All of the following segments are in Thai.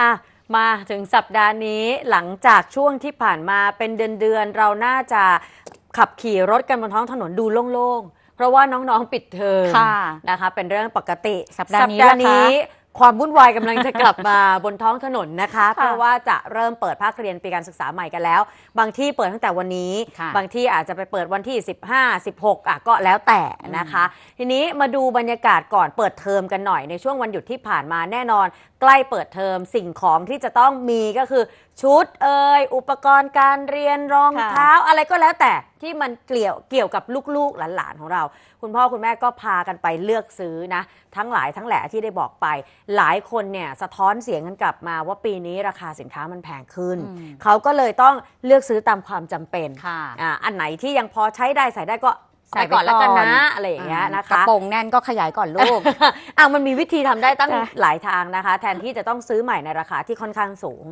อ่ะ มาถึงสัปดาห์นี้หลังจากช่วงที่ผ่านมาเป็นเดือนๆ เราน่าจะขับขี่รถกันบนท้องถนนดูโล่งๆ เพราะว่าน้องๆ ปิดเทอมนะคะ เป็นเรื่องปกติสัปดาห์นี้ความวุ่นวายกำลังจะกลับมาบนท้องถนนนะคะ เพราะว่าจะเริ่มเปิดภาคเรียนปีการศึกษาใหม่กันแล้ว บางที่เปิดตั้งแต่วันนี้ บางที่อาจจะไปเปิดวันที่ 15 16อ่ะก็แล้วแต่นะคะ ทีนี้มาดูบรรยากาศก่อนเปิดเทอมกันหน่อยในช่วงวันหยุดที่ผ่านมาแน่นอน ใกล้เปิดเทอมสิ่งของที่จะต้องมีก็คือชุดเอ่ยอุปกรณ์การเรียนรองเท้า อะไรก็แล้วแต่ที่มันเกี่ยว เกี่ยวกับลูกๆหลานๆของเรา คุณพ่อคุณแม่ก็พากันไปเลือกซื้อนะ ทั้งหลายทั้งแหล่ที่ได้บอกไปหลายคนเนี่ยสะท้อนเสียงกันกลับมาว่าปีนี้ราคาสินค้ามันแพงขึ้นเขาก็เลยต้องเลือกซื้อตามความจำเป็นอันไหนที่ยังพอใช้ได้ใส่ได้ก็ใส่ก่อนแล้วกันนะ อะไรอย่างเงี้ยนะคะ กระโปรงแน่นก็ขยายก่อนลูกอ่ะมันมีวิธีทำได้ตั้งหลายทางนะคะ แทนที่จะต้องซื้อใหม่ในราคาที่ค่อนข้างสูง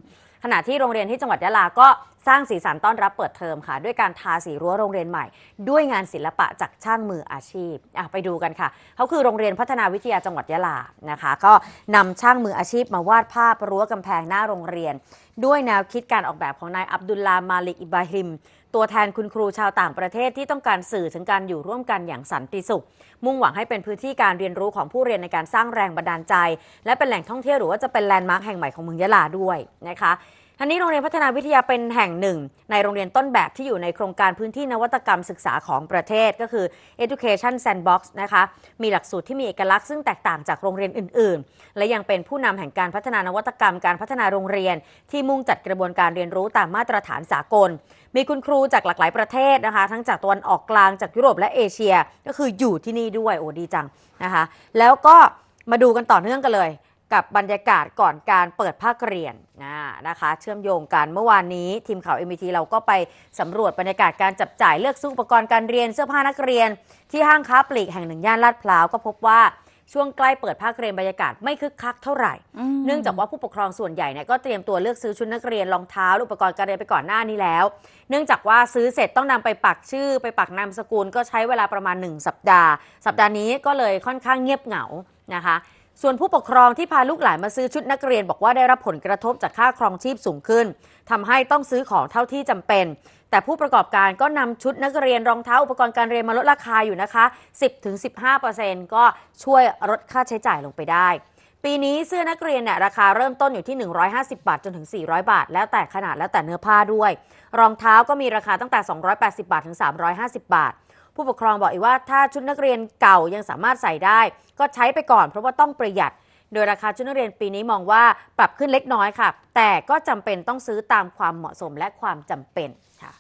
ขณะที่โรงเรียนที่จังหวัดยะลาก็สร้างสีสันต้อนรับเปิดเทอมค่ะด้วยการทาสีรั้วโรงเรียนใหม่ ด้วยงานศิลปะจากช่างมืออาชีพไปดูกันค่ะเขาคือโรงเรียนพัฒนาวิทยาจังหวัดยะลานะคะ ก็นำช่างมืออาชีพมาวาดภาพรั้วกำแพงหน้าโรงเรียน ด้วยแนวคิดการออกแบบของนายอับดุลลามาลิกอิบราฮิม ตัวแทนคุณครูชาวต่างประเทศที่ต้องการสื่อถึงการอยู่ร่วมกันอย่างสันติสุขมุ่งหวังให้เป็นพื้นที่การเรียนรู้ของผู้เรียนในการสร้างแรงบันดาลใจ และเป็นแหล่งท่องเที่ยวหรือว่าจะเป็นแลนด์มาร์คแห่งใหม่ของเมืองยะลาด้วยนะคะทั้งนี้โรงเรียนพัฒนาวิทยาเป็นแห่งหนึ่ง ในโรงเรียนต้นแบบที่อยู่ในโครงการพื้นที่นวัตกรรมศึกษาของประเทศก็คือ Education Sandbox นะคะ มีหลักสูตรที่มีเอกลักษณ์ซึ่งแตกต่างจากโรงเรียนอื่น ๆ และยังเป็นผู้นำแห่งการพัฒนานวัตกรรมการพัฒนาโรงเรียน ที่มุ่งจัดกระบวนการเรียนรู้ตามมาตรฐานสากล มีคุณครูจากหลากหลายประเทศนะคะทั้งจากตะวันออกกลางจากยุโรปและเอเชีย ก็คืออยู่ที่นี่ด้วยโอ้ดี จังนะคะแล้วก็มาดูกันต่อเนื่องกันเลยกับบรรยากาศก่อนการเปิดภาคเรียนนะนะคะ เชื่อมโยงกัน เมื่อวานนี้ ทีมข่าวเอ็มทีเราก็ไป สำรวจบรรยากาศการจับจ่ายเลือกซื้ออุปกรณ์การเรียนเสื้อผ้านักเรียนที่ห้างค้าปลีกแห่งหนึ่งย่านลาดพร้าว ก็พบว่าช่วงใกล้เปิดภาคเรียนบรรยากาศ ไม่คึกคักเท่าไหร่ เนื่องจากว่าผู้ปกครองส่วนใหญ่เนี่ยก็เตรียมตัวเลือกซื้อชุดนักเรียนรองเท้าอุปกรณ์การเรียนไปก่อนหน้านี้แล้วเนื่องจากว่าซื้อเสร็จต้องนำไปปักชื่อไปปักนามสกุลก็ใช้เวลาประมาณ 1 สัปดาห์ สัปดาห์นี้ก็เลยค่อนข้างเงียบเหงานะคะส่วนผู้ปกครองที่พาลูกหลานมาซื้อชุดนักเรียนบอกว่าได้รับผลกระทบจากค่าครองชีพสูงขึ้น ทำให้ต้องซื้อของเท่าที่จำเป็น แต่ผู้ประกอบการก็นำชุดนักเรียนรองเท้าอุปกรณ์การเรียนมาลดราคาอยู่นะคะ10-15%ก็ช่วยลดค่าใช้จ่ายลงไปได้ ปีนี้เสื้อนักเรียนเนี่ยราคาเริ่มต้นอยู่ที่ 150 บาท จนถึง400บาท แล้วแต่ขนาดแล้วแต่เนื้อผ้าด้วย รองเท้าก็มีราคาตั้งแต่ 280บาทถึง350บาทผู้ปกครองบอกอีกว่าถ้าชุดนักเรียนเก่ายังสามารถใส่ได้ ก็ใช้ไปก่อนเพราะว่าต้องประหยัด โดยราคาชุดนักเรียนปีนี้มองว่าปรับขึ้นเล็กน้อยค่ะ แต่ก็จำเป็นต้องซื้อตามความเหมาะสมและความจำเป็นค่ะ